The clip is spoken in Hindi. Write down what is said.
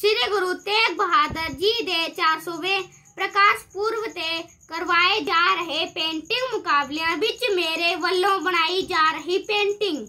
श्री गुरु तेग बहादुर जी दे चार सौवे प्रकाश पूर्व ते करवाए जा रहे पेंटिंग मुकाबले बिच मेरे वालों बनाई जा रही पेंटिंग